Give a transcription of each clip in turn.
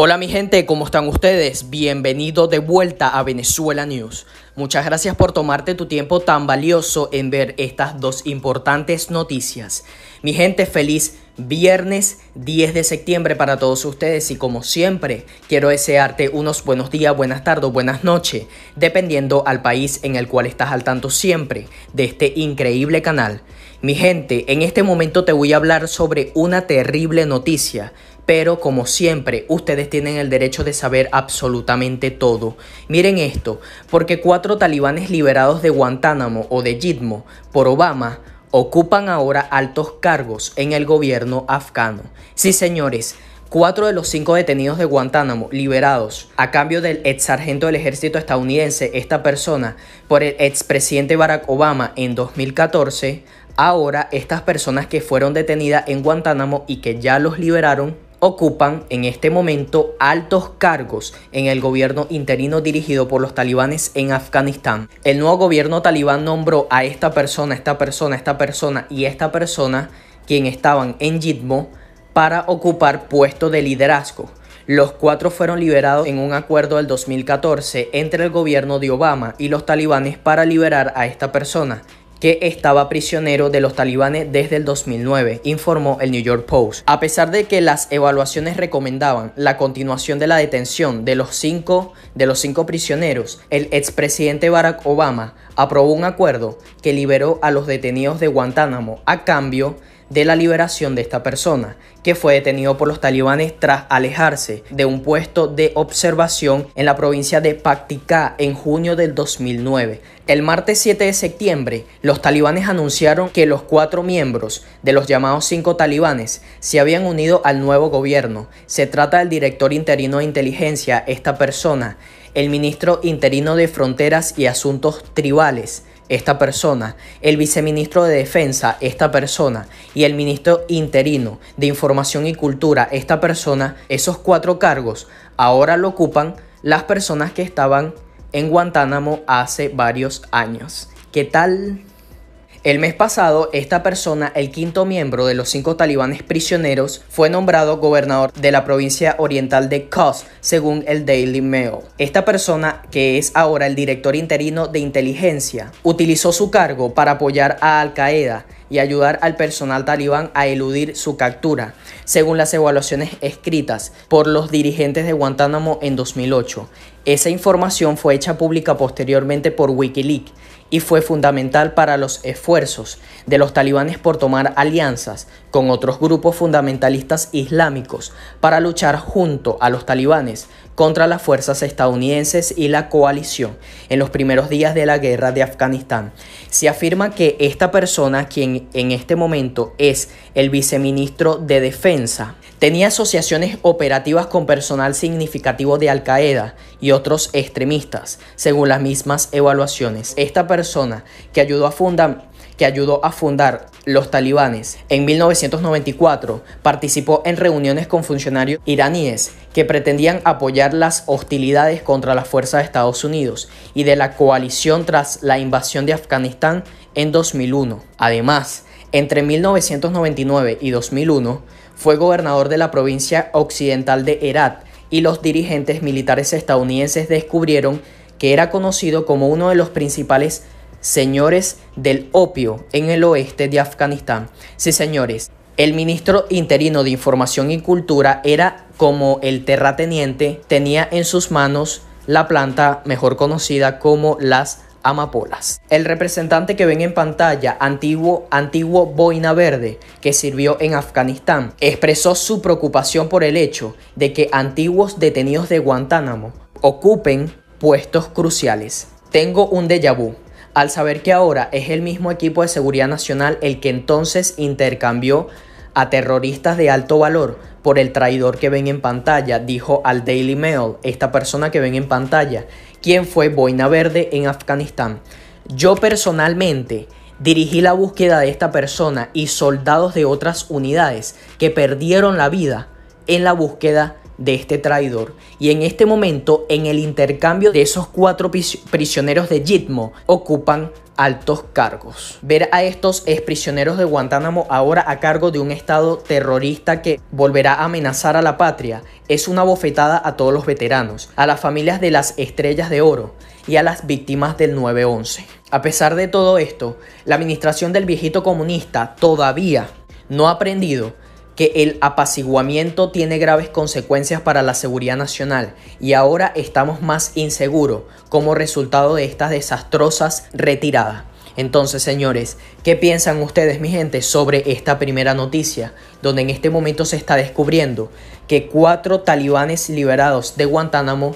Hola mi gente, ¿cómo están ustedes? Bienvenido de vuelta a Venezuela News. Muchas gracias por tomarte tu tiempo tan valioso en ver estas dos importantes noticias. Mi gente, feliz viernes 10 de septiembre para todos ustedes y como siempre quiero desearte unos buenos días, buenas tardes, buenas noches, dependiendo al país en el cual estás al tanto siempre de este increíble canal. Mi gente, en este momento te voy a hablar sobre una terrible noticia pero como siempre, ustedes tienen el derecho de saber absolutamente todo. Miren esto, porque cuatro talibanes liberados de Guantánamo o de Gitmo por Obama ocupan ahora altos cargos en el gobierno afgano. Sí, señores, Cuatro de los cinco detenidos de Guantánamo liberados a cambio del ex sargento del ejército estadounidense, esta persona, por el expresidente Barack Obama en 2014, ahora estas personas que fueron detenidas en Guantánamo y que ya los liberaron ocupan en este momento altos cargos en el gobierno interino dirigido por los talibanes en Afganistán. El nuevo gobierno talibán nombró a esta persona, esta persona, esta persona y esta persona, quien estaban en Yitmo, para ocupar puestos de liderazgo. Los cuatro fueron liberados en un acuerdo del 2014 entre el gobierno de Obama y los talibanes para liberar a esta persona, que estaba prisionero de los talibanes desde el 2009, informó el New York Post. A pesar de que las evaluaciones recomendaban la continuación de la detención de los cinco, de los cinco prisioneros, el expresidente Barack Obama aprobó un acuerdo que liberó a los detenidos de Guantánamo a cambio de de la liberación de esta persona, que fue detenido por los talibanes tras alejarse de un puesto de observación en la provincia de Paktika en junio del 2009. El martes 7 de septiembre, los talibanes anunciaron que los cuatro miembros de los llamados cinco talibanes se habían unido al nuevo gobierno. Se trata del director interino de inteligencia, esta persona, el ministro interino de Fronteras y Asuntos Tribales, esta persona, el viceministro de Defensa, esta persona, y el ministro interino de Información y Cultura, esta persona, esos cuatro cargos ahora lo ocupan las personas que estaban en Guantánamo hace varios años. ¿Qué tal? El mes pasado, esta persona, el quinto miembro de los cinco talibanes prisioneros, fue nombrado gobernador de la provincia oriental de Kos, según el Daily Mail. Esta persona, que es ahora el director interino de inteligencia, utilizó su cargo para apoyar a Al Qaeda y ayudar al personal talibán a eludir su captura, según las evaluaciones escritas por los dirigentes de Guantánamo en 2008. Esa información fue hecha pública posteriormente por Wikileaks y fue fundamental para los esfuerzos de los talibanes por tomar alianzas con otros grupos fundamentalistas islámicos para luchar junto a los talibanes contra las fuerzas estadounidenses y la coalición en los primeros días de la guerra de Afganistán. Se afirma que esta persona, quien en este momento es el viceministro de Defensa, tenía asociaciones operativas con personal significativo de Al Qaeda y otros extremistas, según las mismas evaluaciones. Esta persona que ayudó a fundar que ayudó a fundar los talibanes. En 1994 participó en reuniones con funcionarios iraníes que pretendían apoyar las hostilidades contra las fuerzas de Estados Unidos y de la coalición tras la invasión de Afganistán en 2001. Además, entre 1999 y 2001 fue gobernador de la provincia occidental de Herat y los dirigentes militares estadounidenses descubrieron que era conocido como uno de los principales señores del opio en el oeste de Afganistán. Sí, señores, el ministro interino de Información y Cultura era como el terrateniente, tenía en sus manos la planta mejor conocida como las amapolas. El representante que ven en pantalla, antiguo, antiguo boina verde, que sirvió en Afganistán, expresó su preocupación por el hecho de que antiguos detenidos de Guantánamo ocupen puestos cruciales. Tengo un déjà vu al saber que ahora es el mismo equipo de seguridad nacional el que entonces intercambió a terroristas de alto valor por el traidor que ven en pantalla, dijo al Daily Mail, esta persona que ven en pantalla, quien fue Boina Verde en Afganistán. Yo personalmente dirigí la búsqueda de esta persona y soldados de otras unidades que perdieron la vida en la búsqueda de este traidor. Y en este momento, en el intercambio de esos cuatro prisioneros de Yitmo, ocupan altos cargos. Ver a estos exprisioneros de Guantánamo ahora a cargo de un estado terrorista que volverá a amenazar a la patria es una bofetada a todos los veteranos, a las familias de las estrellas de oro y a las víctimas del 9-11. A pesar de todo esto, la administración del viejito comunista todavía no ha aprendido que el apaciguamiento tiene graves consecuencias para la seguridad nacional y ahora estamos más inseguros como resultado de estas desastrosas retiradas. Entonces, señores, ¿qué piensan ustedes, mi gente, sobre esta primera noticia? Donde en este momento se está descubriendo que cuatro talibanes liberados de Guantánamo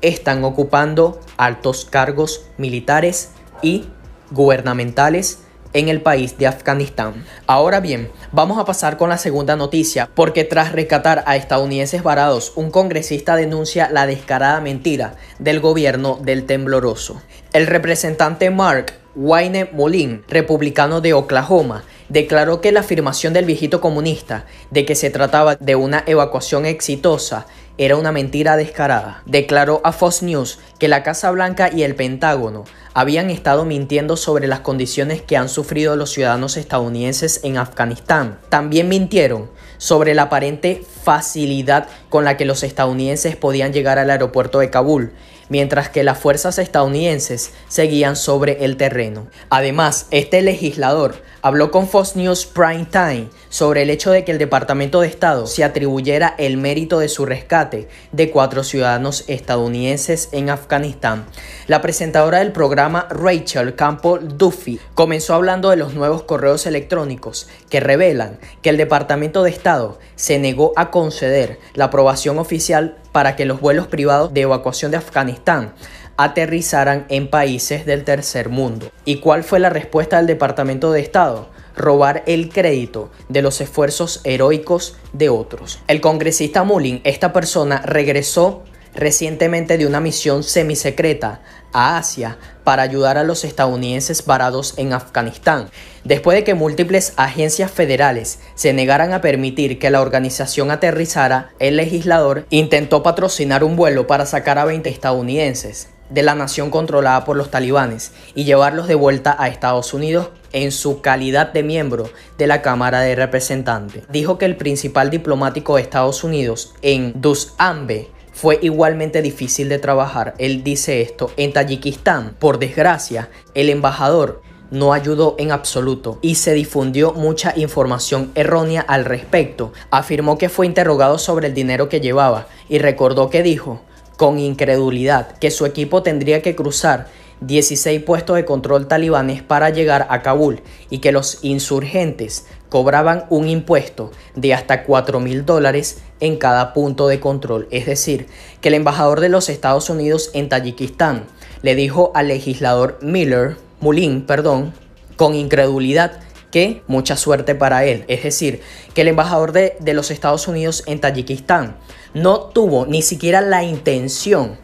están ocupando altos cargos militares y gubernamentales en el país de Afganistán. Ahora bien, vamos a pasar con la segunda noticia, porque tras rescatar a estadounidenses varados, un congresista denuncia la descarada mentira del gobierno del tembloroso. El representante Mark Wayne Molin, republicano de Oklahoma, declaró que la afirmación del viejito comunista de que se trataba de una evacuación exitosa era una mentira descarada. Declaró a Fox News que la Casa Blanca y el Pentágono habían estado mintiendo sobre las condiciones que han sufrido los ciudadanos estadounidenses en Afganistán. También mintieron sobre la aparente facilidad con la que los estadounidenses podían llegar al aeropuerto de Kabul, mientras que las fuerzas estadounidenses seguían sobre el terreno. Además, este legislador habló con Fox News Prime Time sobre el hecho de que el Departamento de Estado se atribuyera el mérito de su rescate de cuatro ciudadanos estadounidenses en Afganistán. La presentadora del programa, Rachel Campo Duffy, comenzó hablando de los nuevos correos electrónicos que revelan que el Departamento de Estado se negó a conceder la aprobación oficial para que los vuelos privados de evacuación de Afganistán aterrizaran en países del tercer mundo. ¿Y cuál fue la respuesta del Departamento de Estado? robar el crédito de los esfuerzos heroicos de otros. El congresista Mullin, esta persona, regresó recientemente de una misión semisecreta a Asia para ayudar a los estadounidenses varados en Afganistán, después de que múltiples agencias federales se negaran a permitir que la organización aterrizara, el legislador intentó patrocinar un vuelo para sacar a 20 estadounidenses de la nación controlada por los talibanes y llevarlos de vuelta a Estados Unidos en su calidad de miembro de la Cámara de Representantes. Dijo que el principal diplomático de Estados Unidos en Dushanbe, fue igualmente difícil de trabajar. Él dice esto, en Tayikistán, por desgracia, el embajador no ayudó en absoluto y se difundió mucha información errónea al respecto. Afirmó que fue interrogado sobre el dinero que llevaba y recordó que dijo, con incredulidad, que su equipo tendría que cruzar 16 puestos de control talibanes para llegar a Kabul y que los insurgentes cobraban un impuesto de hasta cuatro mil dólares en cada punto de control. Es decir, que el embajador de los Estados Unidos en Tayikistán le dijo al legislador Miller, Mulin, perdón, con incredulidad que mucha suerte para él. Es decir, que el embajador de, de los Estados Unidos en Tayikistán no tuvo ni siquiera la intención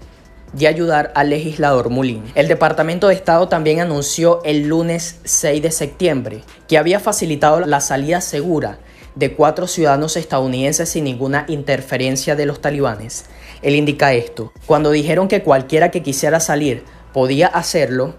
de ayudar al legislador Mulín. El Departamento de Estado también anunció el lunes 6 de septiembre que había facilitado la salida segura de cuatro ciudadanos estadounidenses sin ninguna interferencia de los talibanes. Él indica esto. Cuando dijeron que cualquiera que quisiera salir podía hacerlo,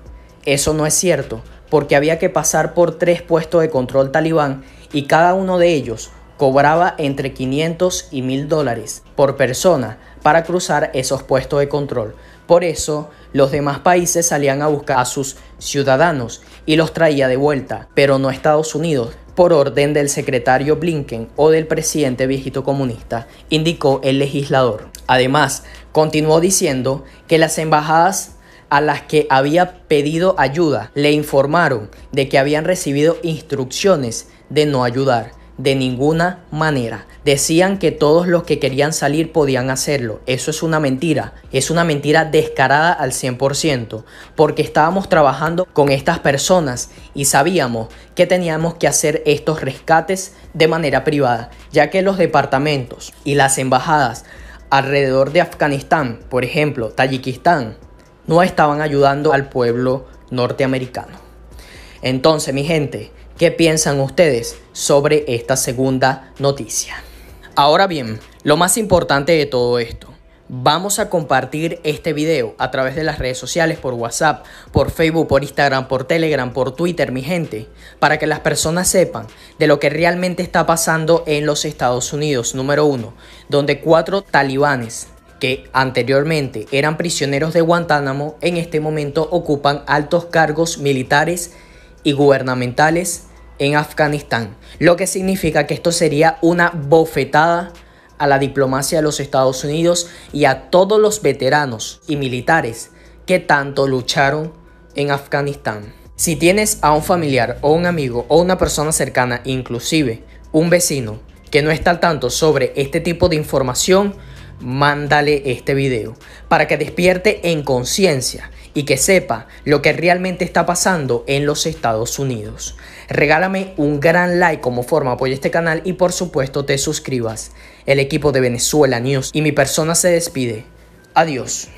eso no es cierto, porque había que pasar por tres puestos de control talibán y cada uno de ellos cobraba entre 500 y 1000 dólares por persona para cruzar esos puestos de control. Por eso, los demás países salían a buscar a sus ciudadanos y los traía de vuelta, pero no Estados Unidos, por orden del secretario Blinken o del presidente viejito comunista, indicó el legislador. Además, continuó diciendo que las embajadas a las que había pedido ayuda le informaron de que habían recibido instrucciones de no ayudar de ninguna manera. Decían que todos los que querían salir podían hacerlo. Eso es una mentira. Es una mentira descarada al 100%. Porque estábamos trabajando con estas personas y sabíamos que teníamos que hacer estos rescates de manera privada. Ya que los departamentos y las embajadas alrededor de Afganistán, por ejemplo, Tayikistán, no estaban ayudando al pueblo norteamericano. Entonces, mi gente, ¿Qué piensan ustedes sobre esta segunda noticia? Ahora bien, lo más importante de todo esto. Vamos a compartir este video a través de las redes sociales, por WhatsApp, por Facebook, por Instagram, por Telegram, por Twitter, mi gente, para que las personas sepan de lo que realmente está pasando en los Estados Unidos, número uno, donde cuatro talibanes que anteriormente eran prisioneros de Guantánamo, en este momento ocupan altos cargos militares y gubernamentales en Afganistán, lo que significa que esto sería una bofetada a la diplomacia de los Estados Unidos y a todos los veteranos y militares que tanto lucharon en Afganistán. Si tienes a un familiar o un amigo o una persona cercana, inclusive un vecino, que no está al tanto sobre este tipo de información, mándale este video para que despierte en conciencia y que sepa lo que realmente está pasando en los Estados Unidos. Regálame un gran like como forma apoyar este canal y por supuesto te suscribas. El equipo de Venezuela News y mi persona se despide. Adiós.